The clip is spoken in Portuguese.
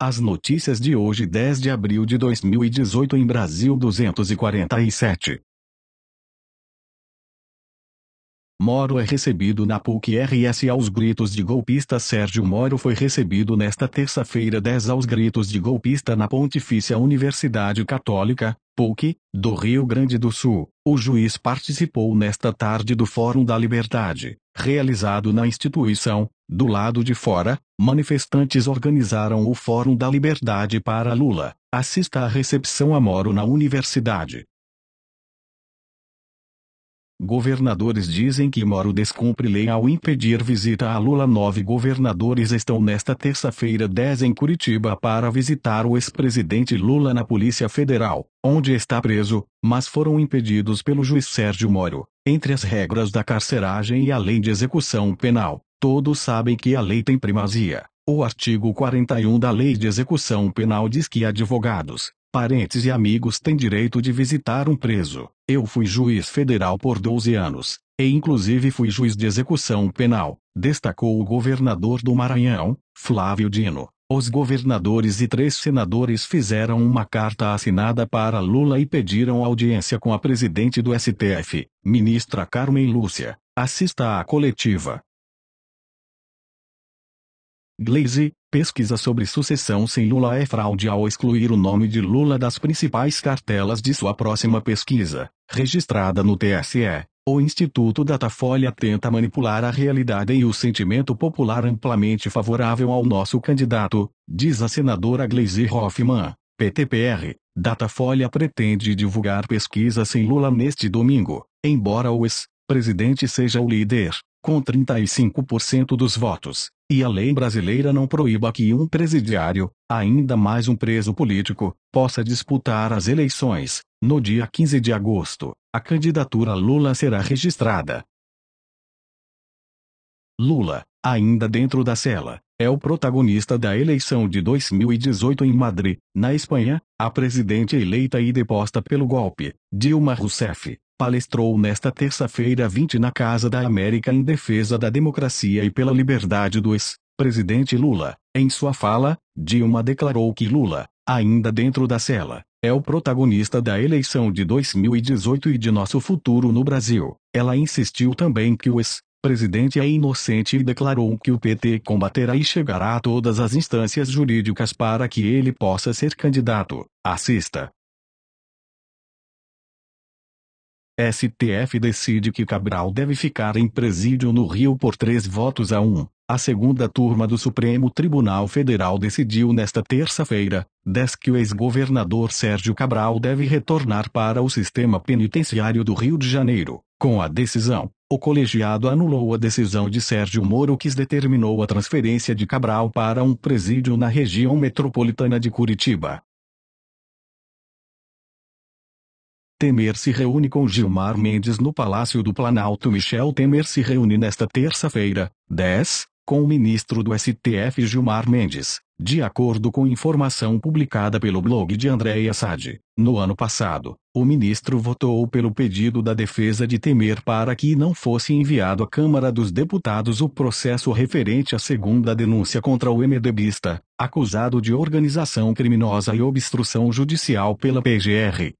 As notícias de hoje 10 de abril de 2018 em Brasil 247. Moro é recebido na PUC RS aos gritos de golpista Sérgio Moro foi recebido nesta terça-feira 10 aos gritos de golpista na Pontifícia Universidade Católica, PUC, do Rio Grande do Sul. O juiz participou nesta tarde do Fórum da Liberdade, realizado na instituição, do lado de fora, manifestantes organizaram o Fórum da Liberdade para Lula. Assista à recepção a Moro na universidade. Governadores dizem que Moro descumpre lei ao impedir visita a Lula. Nove governadores estão nesta terça-feira 10 em Curitiba para visitar o ex-presidente Lula na Polícia Federal, onde está preso, mas foram impedidos pelo juiz Sérgio Moro. Entre as regras da carceragem e a lei de execução penal, Todos sabem que a lei tem primazia. O artigo 41 da Lei de Execução Penal diz que advogados, parentes e amigos têm direito de visitar um preso. Eu fui juiz federal por 12 anos, e inclusive fui juiz de execução penal, destacou o governador do Maranhão, Flávio Dino. Os governadores e três senadores fizeram uma carta assinada para Lula e pediram audiência com a presidente do STF, ministra Carmen Lúcia. Assista à coletiva. Glaze, pesquisa sobre sucessão sem Lula é fraude ao excluir o nome de Lula das principais cartelas de sua próxima pesquisa, registrada no TSE. O Instituto Datafolha tenta manipular a realidade e o sentimento popular amplamente favorável ao nosso candidato, diz a senadora Glaze Hoffmann, PTPR. Datafolha pretende divulgar pesquisa sem Lula neste domingo, embora o ex-presidente seja o líder com 35% dos votos, e a lei brasileira não proíba que um presidiário, ainda mais um preso político, possa disputar as eleições. No dia 15 de agosto, a candidatura Lula será registrada. Lula, ainda dentro da cela, é o protagonista da eleição de 2018 em Madrid, na Espanha, a presidente eleita e deposta pelo golpe, Dilma Rousseff, palestrou nesta terça-feira 20 na Casa da América em defesa da democracia e pela liberdade do ex-presidente Lula. Em sua fala, Dilma declarou que Lula, ainda dentro da cela, é o protagonista da eleição de 2018 e de nosso futuro no Brasil. Ela insistiu também que o ex presidente é inocente e declarou que o PT combaterá e chegará a todas as instâncias jurídicas para que ele possa ser candidato. Assista. STF decide que Cabral deve ficar em presídio no Rio por três votos a um. A segunda turma do Supremo Tribunal Federal decidiu nesta terça-feira, 10 que o ex-governador Sérgio Cabral deve retornar para o sistema penitenciário do Rio de Janeiro. Com a decisão, o colegiado anulou a decisão de Sérgio Moro que determinou a transferência de Cabral para um presídio na região metropolitana de Curitiba. Temer se reúne com Gilmar Mendes no Palácio do Planalto. Michel Temer se reúne nesta terça-feira, 10, com o ministro do STF Gilmar Mendes, de acordo com informação publicada pelo blog de Andréia Sade, no ano passado, o ministro votou pelo pedido da defesa de Temer para que não fosse enviado à Câmara dos Deputados o processo referente à segunda denúncia contra o MDBista, acusado de organização criminosa e obstrução judicial pela PGR,